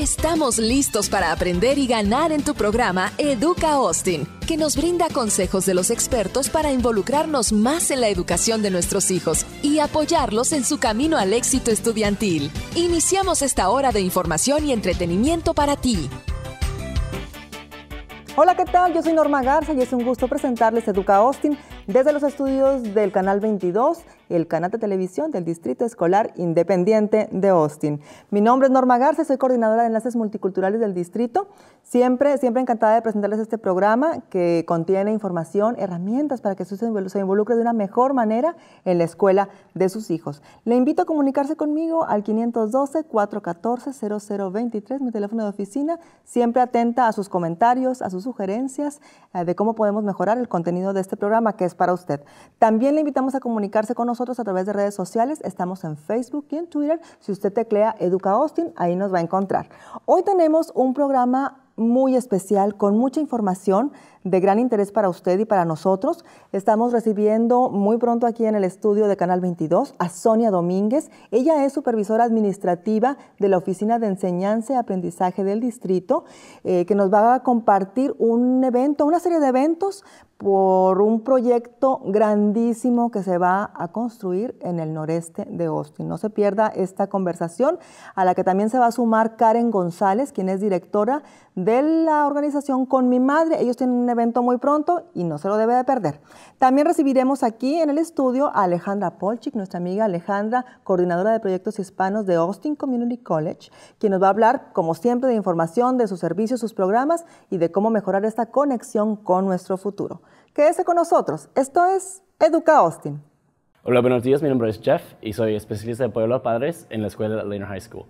Estamos listos para aprender y ganar en tu programa Educa Austin, que nos brinda consejos de los expertos para involucrarnos más en la educación de nuestros hijos y apoyarlos en su camino al éxito estudiantil. Iniciamos esta hora de información y entretenimiento para ti. Hola, ¿qué tal? Yo soy Norma Garza y es un gusto presentarles Educa Austin desde los estudios del Canal 22, el canal de televisión del Distrito Escolar Independiente de Austin. Mi nombre es Norma Garza, soy coordinadora de Enlaces Multiculturales del Distrito. Siempre, siempre encantada de presentarles este programa que contiene información, herramientas para que se involucre de una mejor manera en la escuela de sus hijos. Le invito a comunicarse conmigo al 512-414-0023, mi teléfono de oficina, siempre atenta a sus comentarios, a sus sugerencias eh, de cómo podemos mejorar el contenido de este programa que es para usted. También le invitamos a comunicarse con nosotros a través de redes sociales. Estamos en Facebook y en Twitter. Si usted teclea Educa Austin, ahí nos va a encontrar. Hoy tenemos un programa muy especial con mucha información de gran interés para usted y para nosotros. Estamos recibiendo muy pronto aquí en el estudio de Canal 22 a Sonia Domínguez. Ella es supervisora administrativa de la Oficina de Enseñanza y Aprendizaje del Distrito, eh, que nos va a compartir un evento, una serie de eventos por un proyecto grandísimo que se va a construir en el noreste de Austin. No se pierda esta conversación a la que también se va a sumar Karen González, quien es directora de la organización Con mi madre. Ellos tienen evento muy pronto y no se lo debe de perder. También recibiremos aquí en el estudio a Alejandra Polchik, nuestra amiga Alejandra, coordinadora de proyectos hispanos de Austin Community College, quien nos va a hablar, como siempre, de información de sus servicios, sus programas y de cómo mejorar esta conexión con nuestro futuro. Quédese con nosotros. Esto es Educa Austin. Hola, buenos días. Mi nombre es Jeff y soy especialista de Pueblo Padres en la escuela Lehigh High School.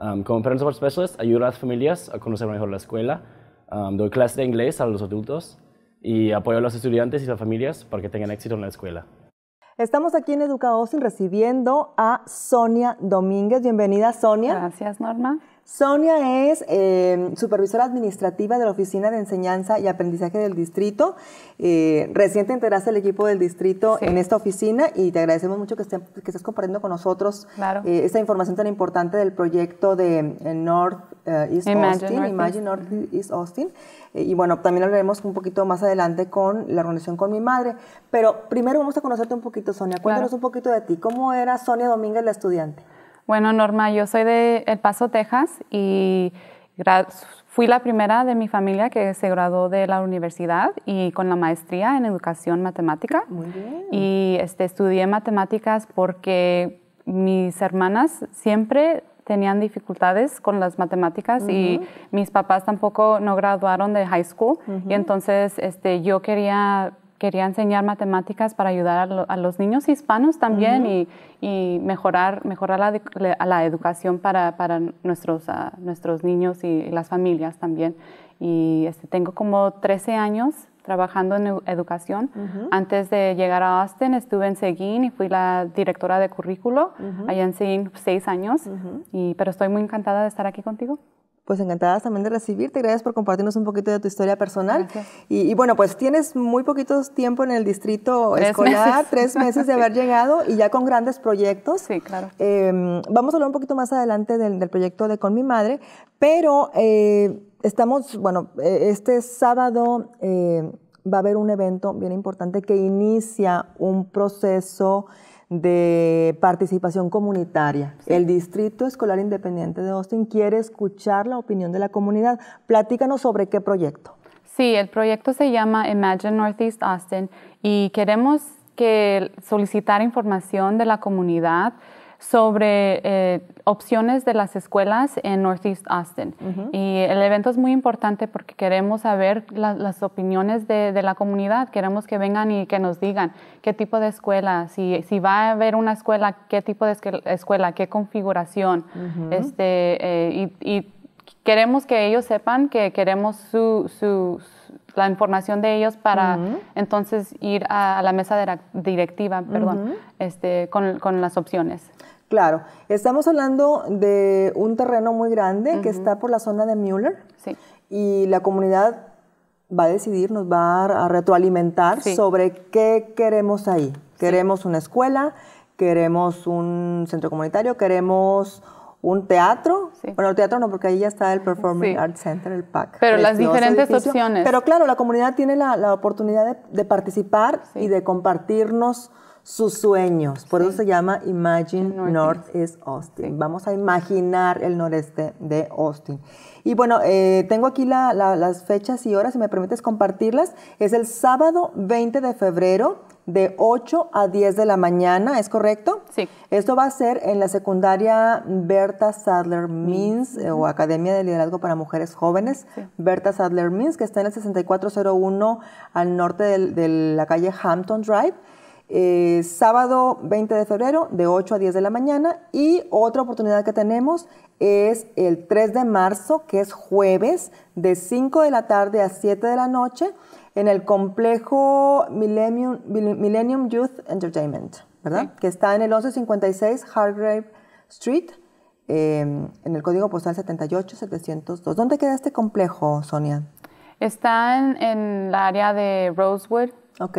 Um, como Parents Support Specialist, ayudo a las familias a conocer mejor la escuela Um, doy clases de inglés a los adultos y apoyo a los estudiantes y a las familias para que tengan éxito en la escuela. Estamos aquí en Educados recibiendo a Sonia Domínguez. Bienvenida, Sonia. Gracias, Norma. Sonia es em, supervisora administrativa de la Oficina de Enseñanza y Aprendizaje del Distrito. Eh, recién te integraste del equipo del distrito en esta oficina y te agradecemos mucho que, estés, que compartiendo con nosotros eh, esta información tan importante del proyecto de eh, North Imagine Austin, Imagine North East, Austin. Eh, y bueno, también hablaremos un poquito más adelante con la reunión con mi madre. Pero primero vamos a conocerte un poquito, Sonia. Cuéntanos un poquito de ti. ¿Cómo era Sonia Domínguez la estudiante? Bueno, Norma, yo soy de El Paso, Texas y fui la primera de mi familia que se graduó de la universidad y con la maestría en educación matemática. Muy bien. Y este, estudié matemáticas porque mis hermanas siempre tenían dificultades con las matemáticas y mis papás tampoco no graduaron de high school y entonces este, yo quería quería enseñar matemáticas para ayudar a, los niños hispanos también y, mejorar, mejorar la, la educación para, para nuestros, nuestros niños y, las familias también. Y este, tengo como 13 años trabajando en educación. Antes de llegar a Austin estuve en Seguin y fui la directora de currículo allá en Seguin seis años, y, pero estoy muy encantada de estar aquí contigo pues encantadas también de recibirte. Gracias por compartirnos un poquito de tu historia personal. Y, bueno, pues tienes muy poquito tiempo en el distrito escolar, tres meses de haber llegado y ya con grandes proyectos. Sí, claro. Em, vamos a hablar un poquito más adelante del, proyecto de Con mi Madre, pero eh, estamos, bueno, e, este sábado... Eh, va a haber un evento bien importante que inicia un proceso de participación comunitaria. El Distrito Escolar Independiente de Austin quiere escuchar la opinión de la comunidad. Platícanos sobre qué proyecto. Sí, el proyecto se llama Imagine Northeast Austin y queremos que solicitar información de la comunidad sobre eh, opciones de las escuelas en Northeast Austin. Y el evento es muy importante porque queremos saber las opiniones de, la comunidad, queremos que vengan y que nos digan qué tipo de escuela, si, si va a haber una escuela, qué tipo de escuela, qué configuración. este, eh, y, queremos que ellos sepan que queremos su, su la información de ellos para entonces ir a, la mesa directiva, perdón, este, con, las opciones. Claro, estamos hablando de un terreno muy grande que está por la zona de Mueller sí. y la comunidad va a decidir, nos va a retroalimentar sobre qué queremos ahí. Queremos una escuela, queremos un centro comunitario, queremos un teatro, bueno, el teatro no, porque ahí ya está el Performing Arts Center, el PAC. Pero las diferentes opciones. Pero claro, la comunidad tiene la, oportunidad de, participar y de compartirnos sus sueños. Por eso se llama Imagine North is Austin. Vamos a imaginar el noreste de Austin. Y bueno, eh, tengo aquí las fechas y horas, si me permites compartirlas. Es el sábado 20 de febrero de 8 a 10 de la mañana, ¿es correcto? Sí. Esto va a ser en la secundaria Berta Sadler Means o Academia de Liderazgo para Mujeres Jóvenes, Berta Sadler Means, que está en el 6401 al norte de la calle Hampton Drive. Eh, sábado 20 de febrero de 8 a 10 de la mañana y otra oportunidad que tenemos es el 3 de marzo, que es jueves, de 5 de la tarde a 7 de la noche en el complejo Millennium, Youth Entertainment, ¿verdad? Que está en el 1156 Hargrave Street, em, en el código postal 78702. ¿Dónde queda este complejo, Sonia? Está en, el la área de Rosewood. Ok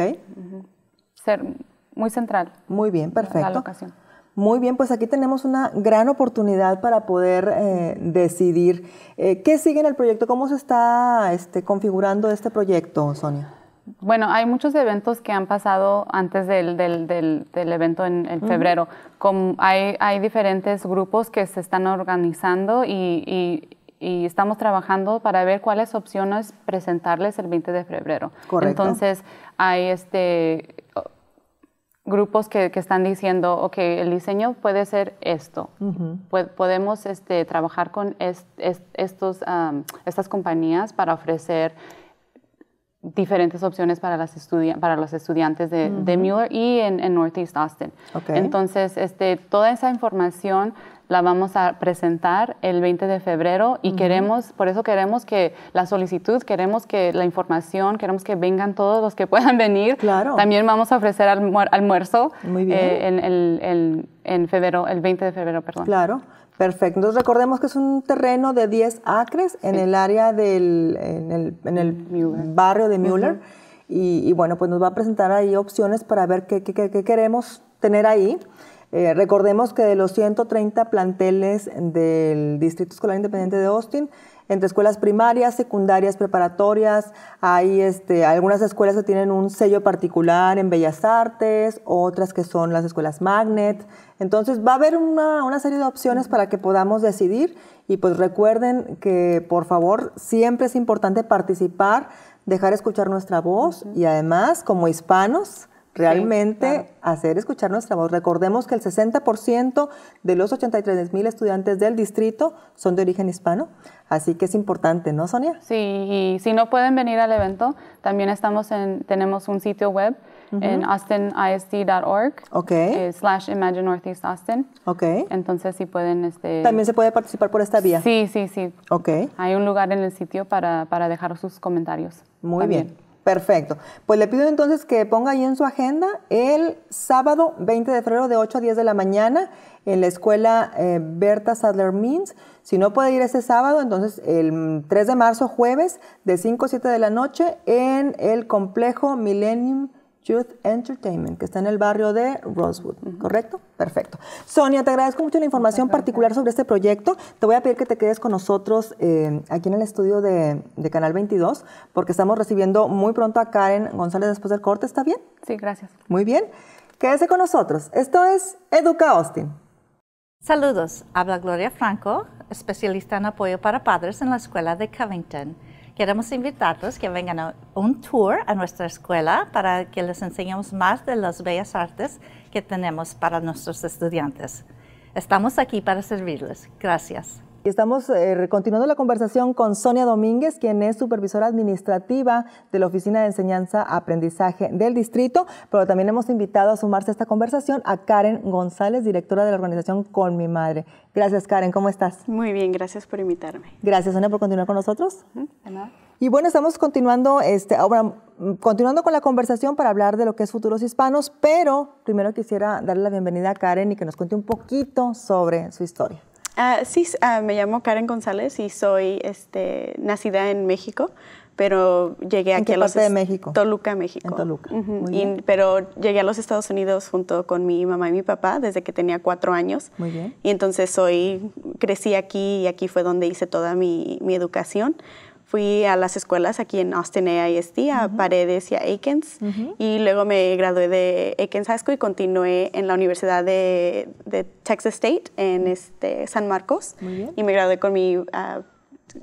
ser muy central. Muy bien, perfecto. La locación. Muy bien, pues aquí tenemos una gran oportunidad para poder eh, decidir eh, qué sigue en el proyecto, cómo se está este, configurando este proyecto, Sonia. Bueno, hay muchos eventos que han pasado antes del, evento en, febrero. hay, diferentes grupos que se están organizando y y estamos trabajando para ver cuáles opciones presentarles el 20 de febrero. Correcto. Entonces, hay este grupos que, que, están diciendo, ok, el diseño puede ser esto, podemos este, trabajar con estos, estas compañías para ofrecer diferentes opciones para, las para los estudiantes de, de Mueller y en, en Northeast Austin. Okay. Entonces, este, toda esa información la vamos a presentar el 20 de febrero y queremos, por eso queremos que la solicitud, queremos que la información, queremos que vengan todos los que puedan venir. Claro. También vamos a ofrecer almuerzo eh, en, febrero, el 20 de febrero, perdón. Claro. Perfecto. recordemos que es un terreno de 10 acres en el área del en el, barrio de Müller. y, bueno, pues nos va a presentar ahí opciones para ver qué queremos tener ahí. Eh, recordemos que de los 130 planteles del Distrito Escolar Independiente de Austin, entre escuelas primarias, secundarias, preparatorias, hay este, algunas escuelas que tienen un sello particular en Bellas Artes, otras que son las escuelas Magnet. Entonces va a haber una, serie de opciones para que podamos decidir y pues recuerden que por favor siempre es importante participar, dejar escuchar nuestra voz y además como hispanos realmente hacer escuchar nuestra voz. Recordemos que el 60% de los 83 mil estudiantes del distrito son de origen hispano, así que es importante, ¿no, Sonia? Sí, y si no pueden venir al evento, también estamos en, tenemos un sitio web en austinisd.org eh, slash Imagine Northeast Austin. Okay. Entonces, si pueden... Este, También se puede participar por esta vía. Sí, sí, sí. Okay. Hay un lugar en el sitio para, para dejar sus comentarios. Muy bien. Perfecto. Pues le pido entonces que ponga ahí en su agenda el sábado 20 de febrero de 8 a 10 de la mañana en la escuela eh, Berta Sadler Means. Si no puede ir ese sábado, entonces el 3 de marzo, jueves, de 5 a 7 de la noche en el complejo Millennium Youth Entertainment, que está en el barrio de Rosewood, ¿correcto? Perfecto. Sonia, te agradezco mucho la información particular sobre este proyecto. Te voy a pedir que te quedes con nosotros eh, aquí en el estudio de, de, Canal 22, porque estamos recibiendo muy pronto a Karen González después del corte, ¿está bien? Sí, gracias. Muy bien. Quédese con nosotros. Esto es Educa Austin. Saludos, habla Gloria Franco, especialista en apoyo para padres en la escuela de Covington. Queremos invitarlos que vengan a un tour a nuestra escuela para que les enseñemos más de las bellas artes que tenemos para nuestros estudiantes. Estamos aquí para servirles. Gracias. Estamos eh, continuando la conversación con Sonia Domínguez, quien es supervisora administrativa de la Oficina de Enseñanza Aprendizaje del Distrito, pero también hemos invitado a sumarse a esta conversación a Karen González, directora de la organización Con mi Madre. Gracias, Karen, ¿cómo estás? Muy bien, gracias por invitarme. Gracias, Sonia, por continuar con nosotros. Y bueno, estamos continuando, este, ahora, mm, continuando con la conversación para hablar de lo que es Futuros Hispanos, pero primero quisiera darle la bienvenida a Karen y que nos cuente un poquito sobre su historia. Ah, sí, ah, me llamo Karen González y soy este, nacida en México, pero llegué aquí a los de México? Toluca, México. Toluca. pero llegué a los Estados Unidos junto con mi mamá y mi papá desde que tenía cuatro años. Muy bien. Y entonces soy, crecí aquí y aquí fue donde hice toda mi, mi educación fui a las escuelas aquí en Austin AISD, a Paredes y a Aikens, y luego me gradué de Aikens High School y continué en la Universidad de, Texas State en este, San Marcos, y me gradué con mi... Ah,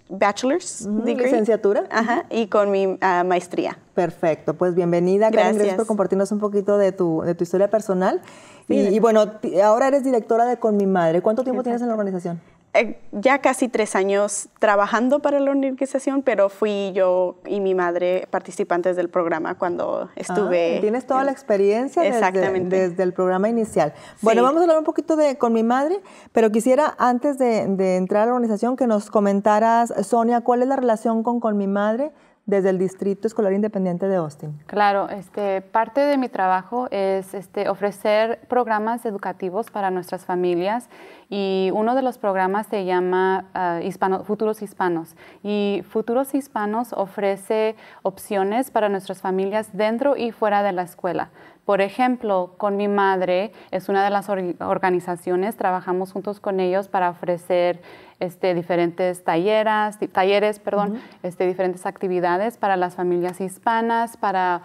bachelor's degree. Licenciatura. Ajá, y con mi ah, maestría. Perfecto, pues bienvenida. Gracias. gracias por compartirnos un poquito de tu, de tu historia personal. y, bueno, ahora eres directora de Con mi madre. ¿Cuánto tiempo tienes en la organización? Eh, ya casi tres años trabajando para la organización, pero fui yo y mi madre participantes del programa cuando ah, estuve. tienes toda la experiencia Desde, el programa inicial. Bueno, vamos a hablar un poquito de con mi madre, pero quisiera antes de, entrar a la organización que nos comentaras, Sonia, cuál es la relación con con mi madre desde el Distrito Escolar Independiente de Austin? Claro, este, parte de mi trabajo es este, ofrecer programas educativos para nuestras familias y uno de los programas se llama ah, Futuros Hispanos y Futuros Hispanos ofrece opciones para nuestras familias dentro y fuera de la escuela. Por ejemplo, con mi madre es una de las organizaciones, trabajamos juntos con ellos para ofrecer este, diferentes talleras, talleres, perdón, este, diferentes actividades para las familias hispanas, para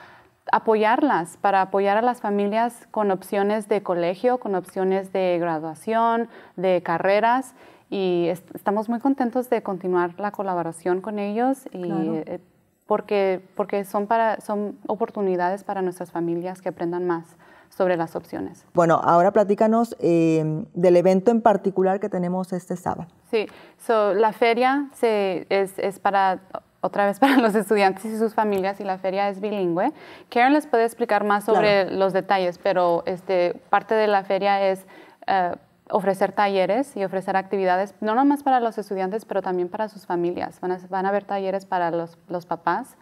apoyarlas, para apoyar a las familias con opciones de colegio, con opciones de graduación, de carreras. Y estamos muy contentos de continuar la colaboración con ellos y eh, porque, porque son, para, son oportunidades para nuestras familias que aprendan más sobre las opciones. Bueno, ahora platícanos eh, del evento en particular que tenemos este sábado. Sí, la feria es, para otra vez para los estudiantes y sus familias y la feria es bilingüe. Karen les puede explicar más sobre los detalles, pero este, parte de la feria es eh, ofrecer talleres y ofrecer actividades, no nomás para los estudiantes, pero también para sus familias. Van a, haber talleres para los papás,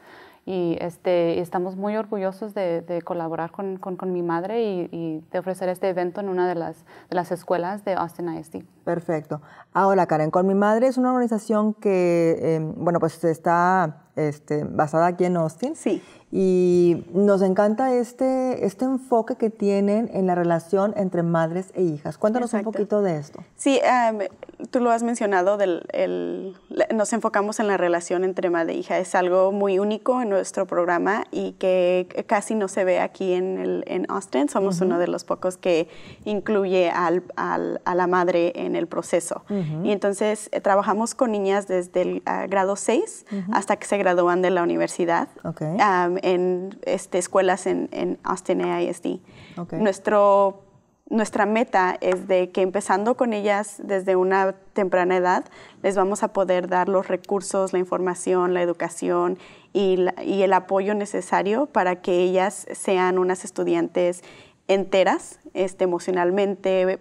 y este, estamos muy orgullosos de, colaborar con, mi madre y, de ofrecer este evento en una de las, de las escuelas de Austin ISD. Perfecto. Ahora, Karen, con mi madre es una organización que, em, bueno, pues está este, basada aquí en Austin. Sí. Y nos encanta este, este enfoque que tienen en la relación entre madres e hijas. Cuéntanos un poquito de esto. Sí, tú lo has mencionado, del, nos enfocamos en la relación entre madre e hija. Es algo muy único en nuestro programa y que casi no se ve aquí en, Austin. Somos uno de los pocos que incluye al, al, a la madre en el proceso. Y entonces eh, trabajamos con niñas desde el ah, grado 6 hasta que se gradúan de la universidad en este, escuelas en, en Austin AISD. nuestra meta es de que empezando con ellas desde una temprana edad, les vamos a poder dar los recursos, la información, la educación y, y el apoyo necesario para que ellas sean unas estudiantes enteras, este, emocionalmente,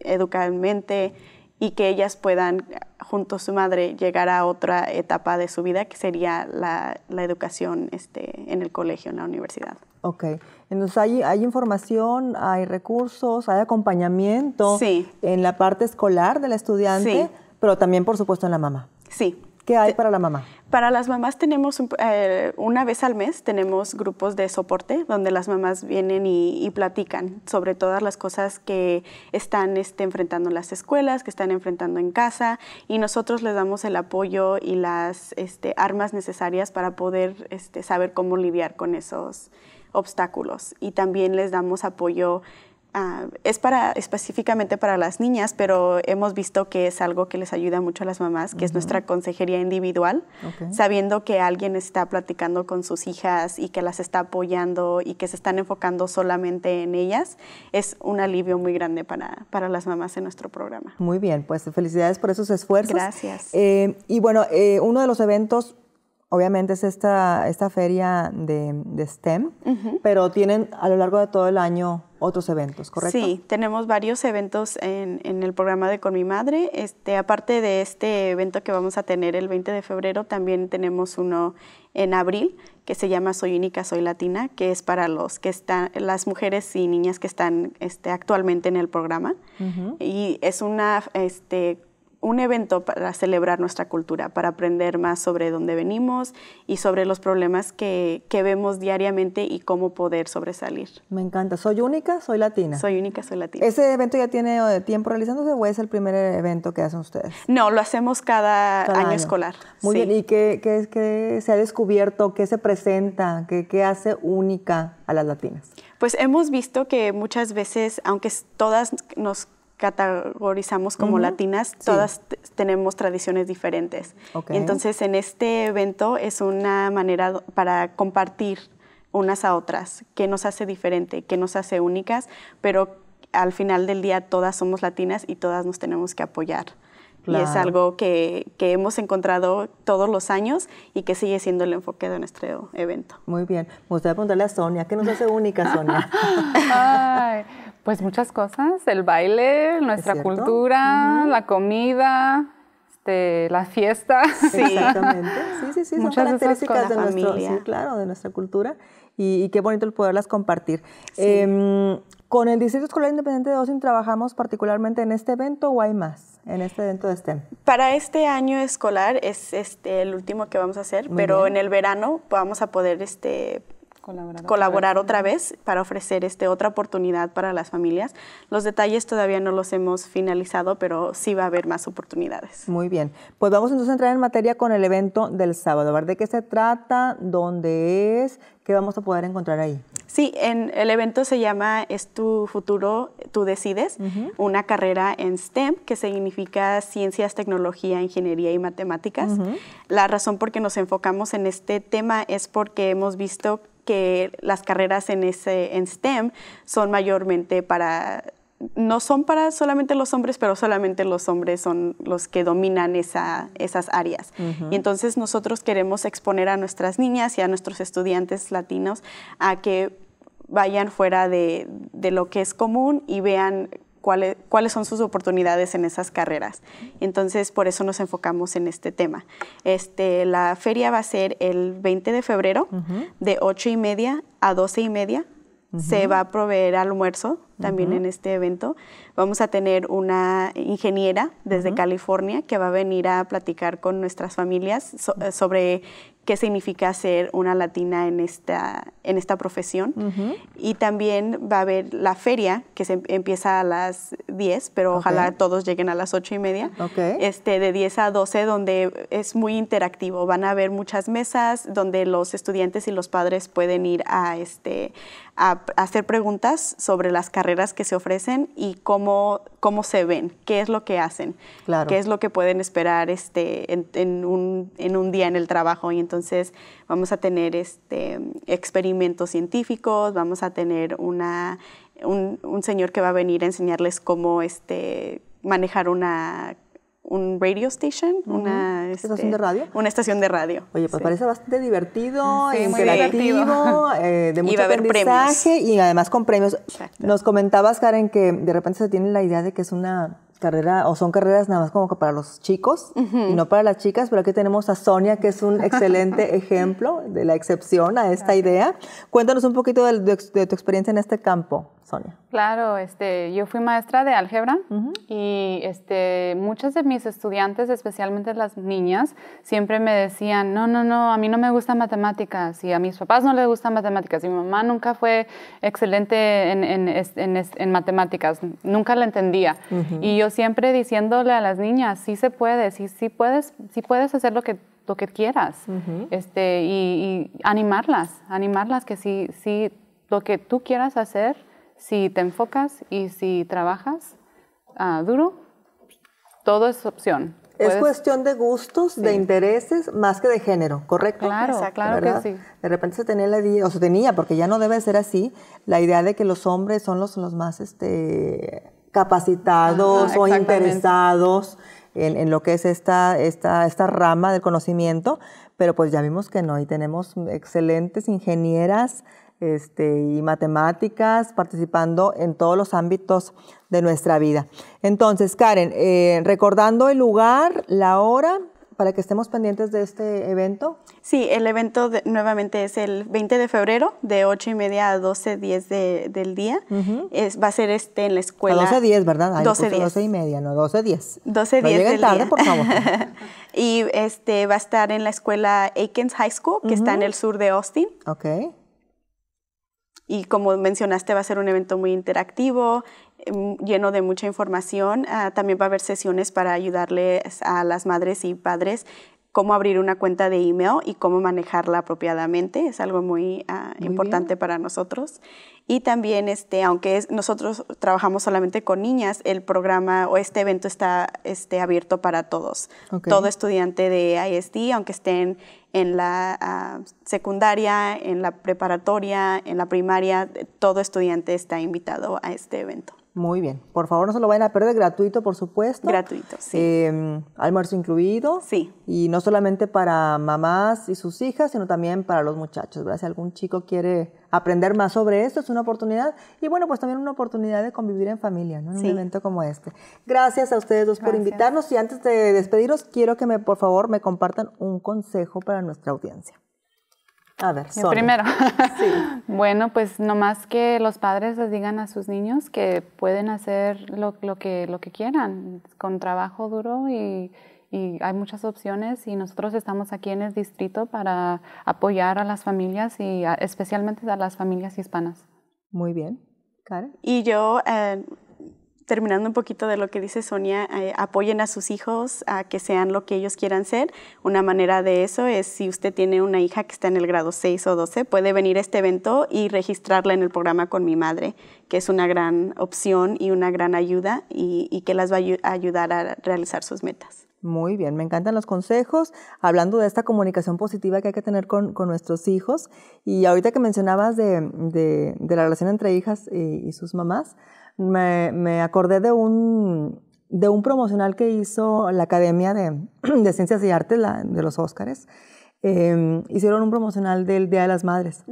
educadamente y que ellas puedan, junto a su madre, llegar a otra etapa de su vida, que sería la, la educación este, en el colegio, en la universidad. Ok, entonces hay, hay información, hay recursos, hay acompañamiento sí. en la parte escolar de la estudiante, pero también, por supuesto, en la mamá. Sí, ¿Qué hay para la mamá? Para las mamás tenemos eh, una vez al mes tenemos grupos de soporte donde las mamás vienen y, platican sobre todas las cosas que están este, enfrentando las escuelas, que están enfrentando en casa y nosotros les damos el apoyo y las este, armas necesarias para poder este, saber cómo lidiar con esos obstáculos y también les damos apoyo Ah, es para específicamente para las niñas, pero hemos visto que es algo que les ayuda mucho a las mamás, que es nuestra consejería individual, sabiendo que alguien está platicando con sus hijas y que las está apoyando y que se están enfocando solamente en ellas, es un alivio muy grande para, para las mamás en nuestro programa. Muy bien, pues felicidades por esos esfuerzos. Gracias. Eh, y bueno, eh, uno de los eventos obviamente es esta, esta feria de, STEM, pero tienen a lo largo de todo el año otros eventos, ¿correcto? Sí, tenemos varios eventos en, el programa de Con mi Madre. Este, aparte de este evento que vamos a tener el 20 de febrero, también tenemos uno en abril que se llama Soy Única, Soy Latina, que es para los que están, las mujeres y niñas que están este, actualmente en el programa. Y es una este, un evento para celebrar nuestra cultura, para aprender más sobre dónde venimos y sobre los problemas que, que vemos diariamente y cómo poder sobresalir. Me encanta. ¿Soy única? ¿Soy latina? Soy única, soy latina. ¿Ese evento ya tiene eh, tiempo realizándose o es el primer evento que hacen ustedes? No, lo hacemos cada, año, escolar. Muy bien. ¿Y qué, qué, qué, se ha descubierto? ¿Qué se presenta? ¿Qué, qué hace única a las latinas? Pues hemos visto que muchas veces, aunque todas nos categorizamos como latinas, todas tenemos tradiciones diferentes. Entonces, en este evento es una manera para compartir unas a otras, qué nos hace diferente, qué nos hace únicas, pero al final del día todas somos latinas y todas nos tenemos que apoyar. Y es algo que, hemos encontrado todos los años y que sigue siendo el enfoque de nuestro evento. Muy bien. Me pues gustaría preguntarle a Sonia, ¿qué nos hace única, Sonia? Pues muchas cosas, el baile, nuestra cultura, la comida, este, la fiesta. Sí. Exactamente, sí, sí, sí, muchas son características de, familia, sí, claro, de nuestra cultura y, qué bonito el poderlas compartir. Em, ¿Con el Distrito Escolar Independiente de Austin trabajamos particularmente en este evento o hay más en este evento de STEM? Para este año escolar es este, el último que vamos a hacer, pero en el verano vamos a poder este, colaborar, colaborar otra, vez. para ofrecer este, otra oportunidad para las familias. Los detalles todavía no los hemos finalizado, pero sí va a haber más oportunidades. Muy bien. Pues vamos entonces a entrar en materia con el evento del sábado. A ver de qué se trata, dónde es, qué vamos a poder encontrar ahí. Sí, en el evento se llama Es tu futuro, tú decides, una carrera en STEM, que significa ciencias, tecnología, ingeniería y matemáticas. La razón por que nos enfocamos en este tema es porque hemos visto que las carreras en, ese, STEM son mayormente para no son para solamente los hombres, pero solamente los hombres son los que dominan esas áreas. Y entonces nosotros queremos exponer a nuestras niñas y a nuestros estudiantes latinos a que vayan fuera de lo que es común y vean cuáles, son sus oportunidades en esas carreras. Entonces, por eso nos enfocamos en este tema. Este, la feria va a ser el 20 de febrero, de 8 y media a 12 y media. Se va a proveer almuerzo también en este evento. Vamos a tener una ingeniera desde California que va a venir a platicar con nuestras familias eh, sobre qué significa ser una latina en esta, en esta profesión. Y también va a haber la feria, que se em-, empieza a las 10, pero ojalá todos lleguen a las 8 y media, este, de 10 a 12, donde es muy interactivo. Van a haber muchas mesas donde los estudiantes y los padres pueden ir a, este, a hacer preguntas sobre las carreras carreras que se ofrecen y cómo, cómo se ven, qué es lo que hacen, qué es lo que pueden esperar este, en, un, día en el trabajo. Y entonces vamos a tener este, experimentos científicos, vamos a tener una, un, un señor que va a venir a enseñarles cómo este, manejar una un radio station, una este, estación de radio. Una estación de radio. Oye, pues parece bastante divertido, ah, muy interactivo, eh, de mucho y y además con premios. Nos comentabas, Karen, que de repente se tiene la idea de que es una carrera o son carreras nada más como que para los chicos y no para las chicas, pero aquí tenemos a Sonia que es un excelente ejemplo de la excepción a esta idea. Cuéntanos un poquito de tu experiencia en este campo. Sonia? Claro, este, yo fui maestra de álgebra y este, muchas de mis estudiantes, especialmente las niñas, siempre me decían, no, no, no, a mí no me gustan matemáticas y a mis papás no les gustan matemáticas mi mamá nunca fue excelente en, matemáticas, nunca la entendía. Y yo siempre diciéndole a las niñas, sí se puede, sí, puedes, sí puedes hacer lo que quieras este, y, animarlas, animarlas que sí, sí, lo que tú quieras hacer, si te enfocas y si trabajas ah, duro, todo es opción. Es cuestión de gustos, de intereses, más que de género, ¿correcto? Claro, claro que sí. De repente se tenía la o se tenía, porque ya no debe ser así, la idea de que los hombres son los, más este, capacitados o interesados en, lo que es esta, esta, esta rama del conocimiento, pero pues ya vimos que no, y tenemos excelentes ingenieras, este, y matemáticas, participando en todos los ámbitos de nuestra vida. Entonces, Karen, eh, recordando el lugar, la hora, para que estemos pendientes de este evento. Sí, el evento nuevamente es el 20 de febrero, de 8 y media a 12.10 del día. va a ser este en la escuela. A 12, 10, ¿verdad? Ay, 12, 10. y media, no, 12, 10. 12, no 10 lleguen tarde, por favor. y este va a estar en la escuela Aikens High School, que está en el sur de Austin. Ok. Y como mencionaste, va a ser un evento muy interactivo, em, lleno de mucha información. Ah, también va a haber sesiones para ayudarles a las madres y padres cómo abrir una cuenta de email y cómo manejarla apropiadamente. Es algo muy, ah, importante para nosotros. Y también, este, aunque nosotros trabajamos solamente con niñas, el programa o este evento está este, abierto para todos. Todo estudiante de ISD, aunque estén en la ah, secundaria, en la preparatoria, en la primaria, todo estudiante está invitado a este evento. Muy bien. Por favor, no se lo vayan a perder. Gratuito, por supuesto. Gratuito, sí. Em, almuerzo incluido. Sí. Y no solamente para mamás y sus hijas, sino también para los muchachos. Si algún chico quiere aprender más sobre esto, es una oportunidad. Y bueno, pues también una oportunidad de convivir en familia, ¿no? En un evento como este. Gracias a ustedes dos por invitarnos. Y antes de despediros, quiero que me, por favor me compartan un consejo para nuestra audiencia. A ver, primero. Sí. bueno, pues nomás que los padres les digan a sus niños que pueden hacer lo, lo que, lo que quieran, con trabajo duro y, y, hay muchas opciones y nosotros estamos aquí en el distrito para apoyar a las familias y especialmente a las familias hispanas. Muy bien. Karen. Y yo, eh, terminando un poquito de lo que dice Sonia, eh, apoyen a sus hijos a que sean lo que ellos quieran ser. Una manera de eso es si usted tiene una hija que está en el grado 6 o 12, puede venir a este evento y registrarla en el programa con mi madre, que es una gran opción y una gran ayuda y que las va a ayudar a realizar sus metas. Muy bien, me encantan los consejos, hablando de esta comunicación positiva que hay que tener con, nuestros hijos. Y ahorita que mencionabas de, la relación entre hijas y, sus mamás, me, acordé de un, promocional que hizo la Academia de, Ciencias y Artes de los Óscares. Em, hicieron un promocional del Día de las Madres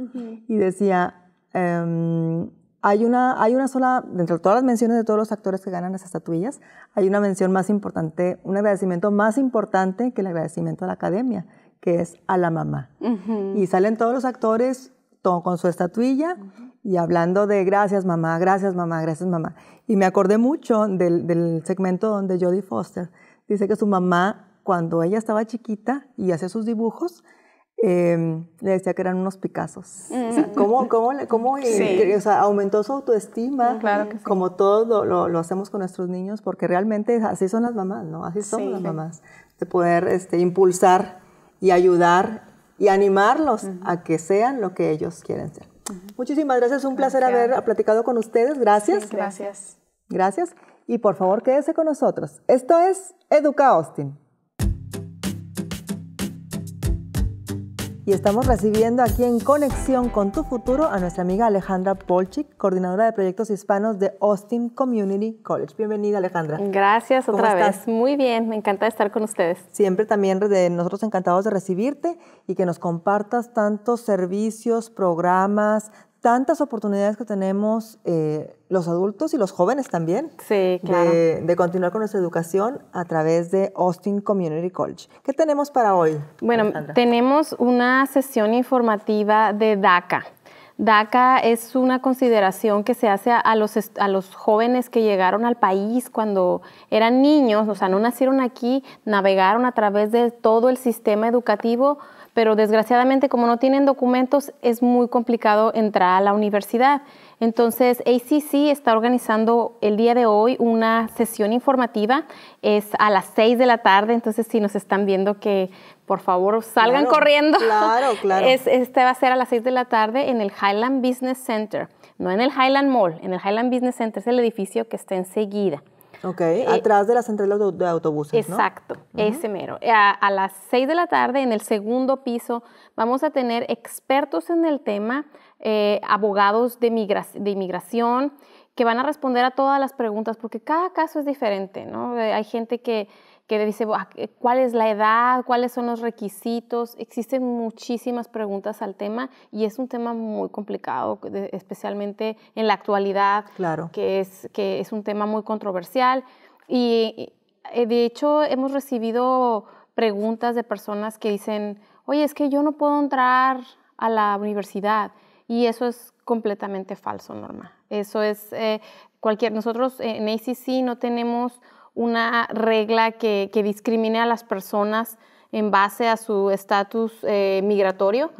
y decía... Em, hay una, hay una sola, dentro de todas las menciones de todos los actores que ganan esas estatuillas, hay una mención más importante, un agradecimiento más importante que el agradecimiento a la academia, que es a la mamá. Y salen todos los actores con su estatuilla y hablando de gracias mamá, gracias mamá, gracias mamá. Y me acordé mucho del, del segmento donde Jodie Foster dice que su mamá, cuando ella estaba chiquita y hacía sus dibujos, Em, le decía que eran unos picazos. como mm. ¿Cómo, o sea, aumentó su autoestima? Claro Como todos lo, hacemos con nuestros niños, porque realmente así son las mamás, ¿no? Así son las mamás. De poder este, impulsar y ayudar y animarlos a que sean lo que ellos quieren ser. Muchísimas gracias, un placer haber platicado con ustedes. Gracias. gracias. Gracias. Y por favor, quédese con nosotros. Esto es Educa Austin. Y estamos recibiendo aquí en Conexión con tu Futuro a nuestra amiga Alejandra Polchik, coordinadora de proyectos hispanos de Austin Community College. Bienvenida, Alejandra. Gracias otra vez. Muy bien, me encanta estar con ustedes. Siempre también de nosotros encantados de recibirte y que nos compartas tantos servicios, programas, tantas oportunidades que tenemos eh, los adultos y los jóvenes también de, continuar con nuestra educación a través de Austin Community College. ¿Qué tenemos para hoy? Bueno, tenemos una sesión informativa de DACA. DACA es una consideración que se hace a los, a los jóvenes que llegaron al país cuando eran niños, o sea, no nacieron aquí, navegaron a través de todo el sistema educativo pero desgraciadamente como no tienen documentos es muy complicado entrar a la universidad. Entonces, ACC está organizando el día de hoy una sesión informativa, es a las 6 de la tarde, entonces si nos están viendo que por favor salgan corriendo. Claro, claro. este va a ser a las 6 de la tarde en el Highland Business Center, no en el Highland Mall, en el Highland Business Center es el edificio que está enseguida. Ok, eh, atrás de las central de autobuses. Exacto, ese mero. A, las 6 de la tarde, en el segundo piso, vamos a tener expertos en el tema, eh, abogados de, de inmigración, que van a responder a todas las preguntas, porque cada caso es diferente, ¿no? Eh, hay gente que que dice eh, cuál es la edad, cuáles son los requisitos. Existen muchísimas preguntas al tema y es un tema muy complicado, especialmente en la actualidad, que, es, que es un tema muy controversial. Y de hecho hemos recibido preguntas de personas que dicen, oye, es que yo no puedo entrar a la universidad. Y eso es completamente falso, Norma. Eso es eh, cualquier, nosotros en ACC no tenemos una regla que, que discrimine a las personas en base a su estatus eh, migratorio.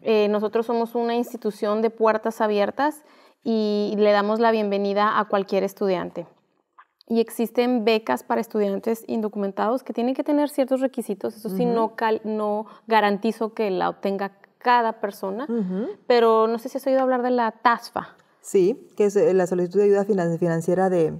Eh, nosotros somos una institución de puertas abiertas y le damos la bienvenida a cualquier estudiante. Y existen becas para estudiantes indocumentados que tienen que tener ciertos requisitos. Eso sí, no, no garantizo que la obtenga cada persona, pero no sé si has oído hablar de la TASFA. Sí, que es eh, la solicitud de ayuda financiera de,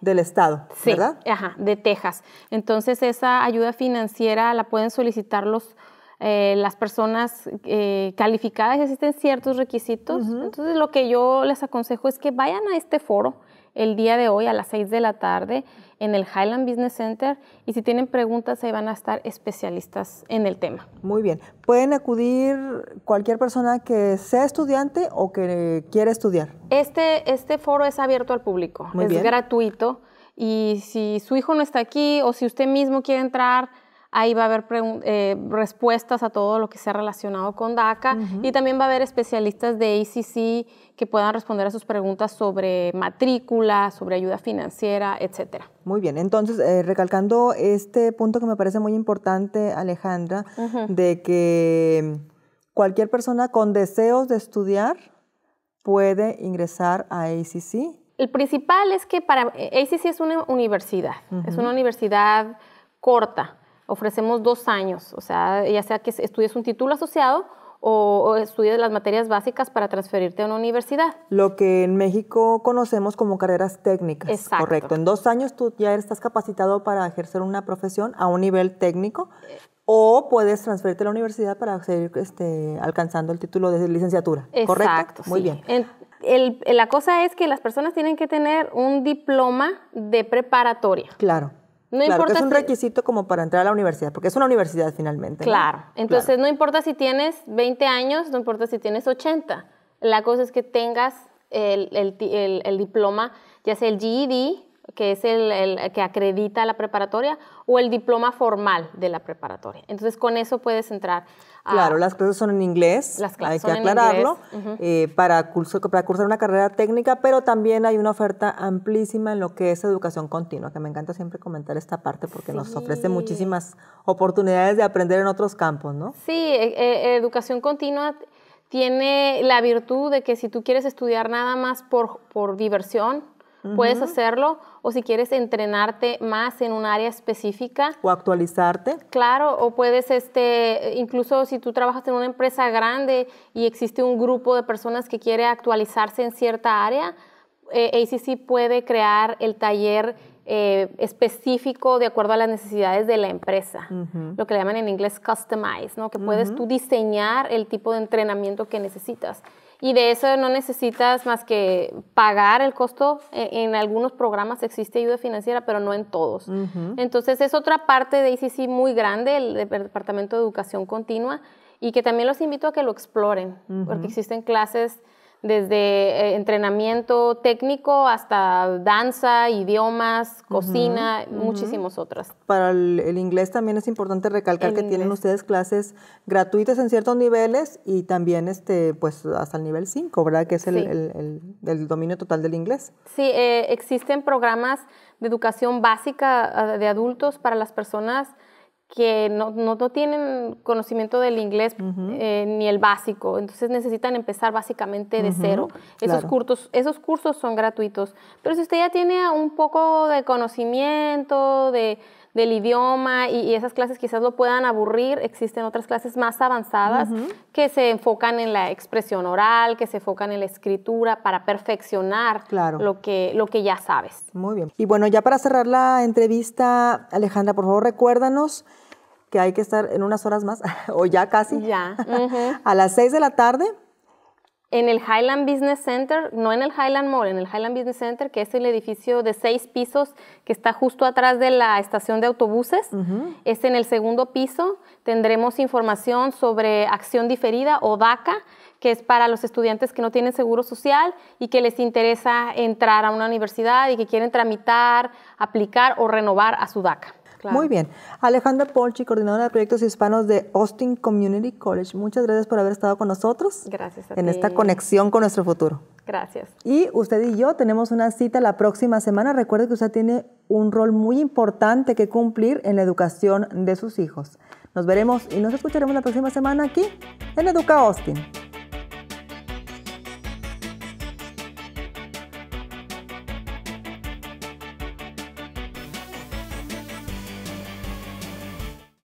del estado, ¿verdad? Ajá, de Texas. Entonces esa ayuda financiera la pueden solicitar los eh, las personas eh, calificadas existen ciertos requisitos. Entonces lo que yo les aconsejo es que vayan a este foro el día de hoy a las 6 de la tarde en el Highland Business Center y si tienen preguntas ahí van a estar especialistas en el tema. Muy bien. ¿Pueden acudir cualquier persona que sea estudiante o que quiera estudiar? Este, este foro es abierto al público, es gratuito y si su hijo no está aquí o si usted mismo quiere entrar, Ahí va a haber eh, respuestas a todo lo que sea relacionado con DACA y también va a haber especialistas de ACC que puedan responder a sus preguntas sobre matrícula, sobre ayuda financiera, etc. Muy bien, entonces eh, recalcando este punto que me parece muy importante, Alejandra, de que mm, cualquier persona con deseos de estudiar puede ingresar a ACC. El principal es que para eh, ACC es una universidad, es una universidad corta ofrecemos dos años, o sea, ya sea que estudies un título asociado o, estudies las materias básicas para transferirte a una universidad. Lo que en México conocemos como carreras técnicas. Exacto. Correcto. En dos años tú ya estás capacitado para ejercer una profesión a un nivel técnico. O puedes transferirte a la universidad para seguir este, alcanzando el título de licenciatura. Exacto, ¿correcto? Muy bien. la cosa es que las personas tienen que tener un diploma de preparatoria. Claro. No importa es un requisito como para entrar a la universidad, porque es una universidad finalmente. Claro, entonces no importa si tienes 20 años, no importa si tienes 80, la cosa es que tengas el, el diploma, ya sea el GED, que es el, que acredita la preparatoria, o el diploma formal de la preparatoria. Entonces con eso puedes entrar. Claro, las clases son en inglés, hay que aclararlo, eh, para, cursar una carrera técnica, pero también hay una oferta amplísima en lo que es educación continua, que me encanta siempre comentar esta parte porque nos ofrece muchísimas oportunidades de aprender en otros campos, ¿no? Sí, e, e, educación continua tiene la virtud de que si tú quieres estudiar nada más por diversión, puedes hacerlo. O si quieres entrenarte más en un área específica. O actualizarte. Claro, o puedes, este, incluso si tú trabajas en una empresa grande y existe un grupo de personas que quiere actualizarse en cierta área, eh, ACC puede crear el taller eh, específico de acuerdo a las necesidades de la empresa, lo que le llaman en inglés customize, ¿no? que puedes tú diseñar el tipo de entrenamiento que necesitas y de eso no necesitas más que pagar el costo. E, en, algunos programas existe ayuda financiera, pero no en todos. Entonces es otra parte de ICC muy grande, el Departamento de Educación Continua, y que también los invito a que lo exploren, porque existen clases desde eh, entrenamiento técnico hasta danza, idiomas, cocina, muchísimas otras. Para el, inglés también es importante recalcar que tienen ustedes clases gratuitas en ciertos niveles y también este, pues, hasta el nivel 5, ¿verdad? Que es el, el dominio total del inglés. Sí, eh, existen programas de educación básica ah, de adultos para las personas que no, no, tienen conocimiento del inglés eh, ni el básico, entonces necesitan empezar básicamente de cero. Esos, cursos, esos cursos son gratuitos, pero si usted ya tiene un poco de conocimiento, de, del idioma y, esas clases quizás lo puedan aburrir, existen otras clases más avanzadas que se enfocan en la expresión oral, que se enfocan en la escritura para perfeccionar claro. lo, que, lo que ya sabes. Muy bien. Y bueno, ya para cerrar la entrevista, Alejandra, por favor recuérdanos que hay que estar en unas horas más, o ya casi, ya. a las seis de la tarde en el Highland Business Center, no en el Highland Mall, en el Highland Business Center, que es el edificio de seis pisos que está justo atrás de la estación de autobuses. Es en el segundo piso. Tendremos información sobre acción diferida o DACA, que es para los estudiantes que no tienen seguro social y que les interesa entrar a una universidad y que quieren tramitar, aplicar o renovar a su DACA. Muy bien. Alejandra Polchi, coordinadora de proyectos hispanos de Austin Community College. Muchas gracias por haber estado con nosotros. Gracias En esta conexión con nuestro futuro. Gracias. Y usted y yo tenemos una cita la próxima semana. Recuerde que usted tiene un rol muy importante que cumplir en la educación de sus hijos. Nos veremos y nos escucharemos la próxima semana aquí en Educa Austin.